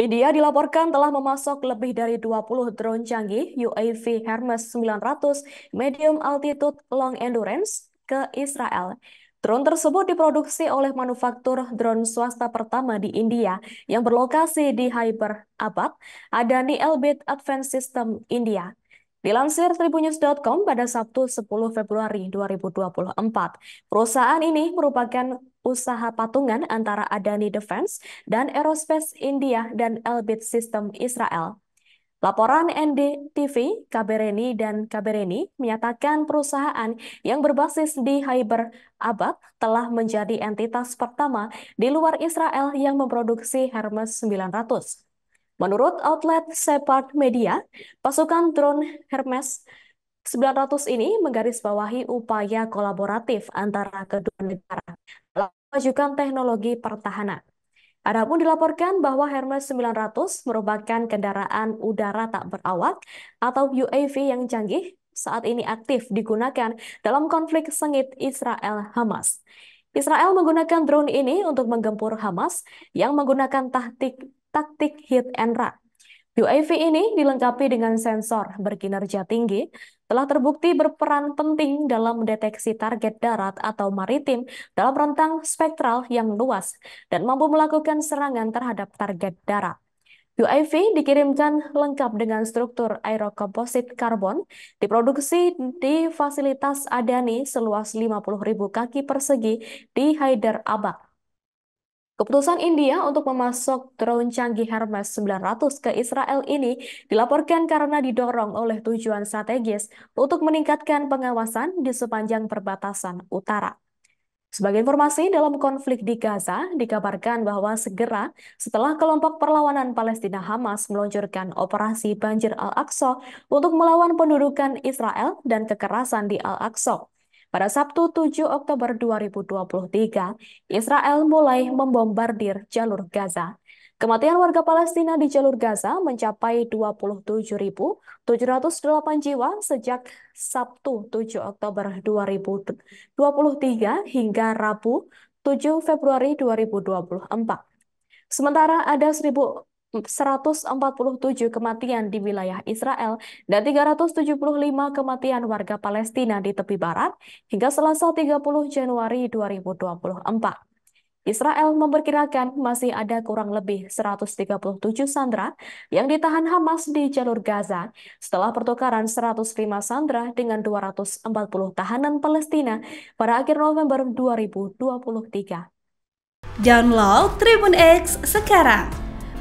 India dilaporkan telah memasok lebih dari 20 drone canggih UAV Hermes 900 Medium Altitude Long Endurance ke Israel. Drone tersebut diproduksi oleh manufaktur drone swasta pertama di India yang berlokasi di Hyderabad, Adani Elbit Advanced System India. Dilansir tribunnews.com pada Sabtu 10 Februari 2024, perusahaan ini merupakan usaha patungan antara Adani Defense dan Aerospace India dan Elbit System Israel. Laporan NDTV, Kabereni, dan Kabereni menyatakan perusahaan yang berbasis di Hyber Abad telah menjadi entitas pertama di luar Israel yang memproduksi Hermes 900. Menurut outlet Separd Media, pasukan drone Hermes 900 ini menggarisbawahi upaya kolaboratif antara kedua negara dalam memajukan teknologi pertahanan. Adapun dilaporkan bahwa Hermes 900 merupakan kendaraan udara tak berawak atau UAV yang canggih saat ini aktif digunakan dalam konflik sengit Israel-Hamas. Israel menggunakan drone ini untuk menggempur Hamas yang menggunakan taktik taktik hit and run. UAV ini dilengkapi dengan sensor berkinerja tinggi, telah terbukti berperan penting dalam mendeteksi target darat atau maritim dalam rentang spektral yang luas dan mampu melakukan serangan terhadap target darat. UAV dikirimkan lengkap dengan struktur aerokomposit karbon, diproduksi di fasilitas Adani seluas 50.000 kaki persegi di Hyderabad. Keputusan India untuk memasok drone canggih Hermes 900 ke Israel ini dilaporkan karena didorong oleh tujuan strategis untuk meningkatkan pengawasan di sepanjang perbatasan utara. Sebagai informasi, dalam konflik di Gaza dikabarkan bahwa segera setelah kelompok perlawanan Palestina Hamas meluncurkan operasi Banjir Al-Aqsa untuk melawan pendudukan Israel dan kekerasan di Al-Aqsa. Pada Sabtu 7 Oktober 2023, Israel mulai membombardir jalur Gaza. Kematian warga Palestina di jalur Gaza mencapai 27.708 jiwa sejak Sabtu 7 Oktober 2023 hingga Rabu 7 Februari 2024. Sementara ada 1.000 147 kematian di wilayah Israel dan 375 kematian warga Palestina di tepi barat hingga Selasa 30 Januari 2024. Israel memperkirakan masih ada kurang lebih 137 sandera yang ditahan Hamas di jalur Gaza setelah pertukaran 105 sandera dengan 240 tahanan Palestina pada akhir November 2023. Download Tribun X sekarang